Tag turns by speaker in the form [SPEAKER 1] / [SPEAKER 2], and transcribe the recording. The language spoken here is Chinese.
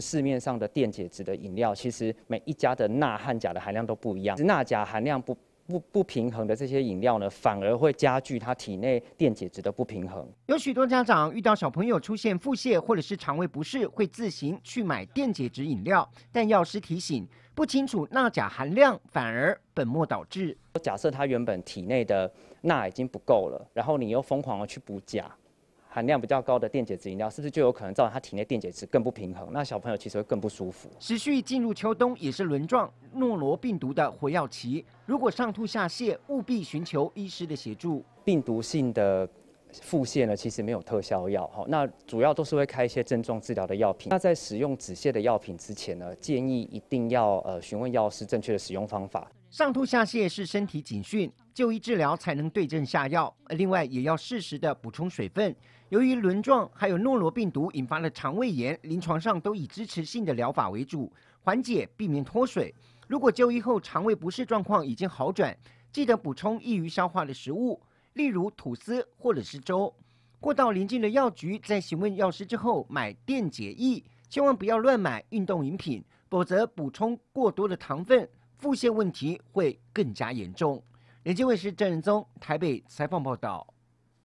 [SPEAKER 1] 市面上的电解质的饮料，其实每一家的钠和钾的含量都不一样。钠钾含量不不不平衡的这些饮料呢，反而会加剧他体内电解质的不平衡。
[SPEAKER 2] 有许多家长遇到小朋友出现腹泻或者是肠胃不适，会自行去买电解质饮料。但药师提醒，不清楚钠钾含量，反而本末倒置。假设他原本体内的钠已经不够了，然后你又疯狂的去
[SPEAKER 1] 补钾。含量比较高的电解质饮料，是不是就有可能造成他体内电解质更不平衡？那小朋友其实会更不舒服。
[SPEAKER 2] 持续进入秋冬，也是轮状诺罗病毒的活跃期。如果上吐下泻，务必寻求医师的协助。病毒性
[SPEAKER 1] 的。腹泻呢，其实没有特效药，哈，那主要都是会开一些症状治疗的药品。那在使用止泻的药品之前呢，建议一定要呃询问药师正确的使用方法。
[SPEAKER 2] 上吐下泻是身体警讯，就医治疗才能对症下药。另外也要适时的补充水分。由于轮状还有诺罗病毒引发了肠胃炎，临床上都以支持性的疗法为主，缓解避免脱水。如果就医后肠胃不适状况已经好转，记得补充易于消化的食物。例如吐司或者是粥，或到邻近的药局，在询问药师之后买电解液，千万不要乱买运动饮品，否则补充过多的糖分，腹泻问题会更加严重。《连接卫视正宗台北采访报道》。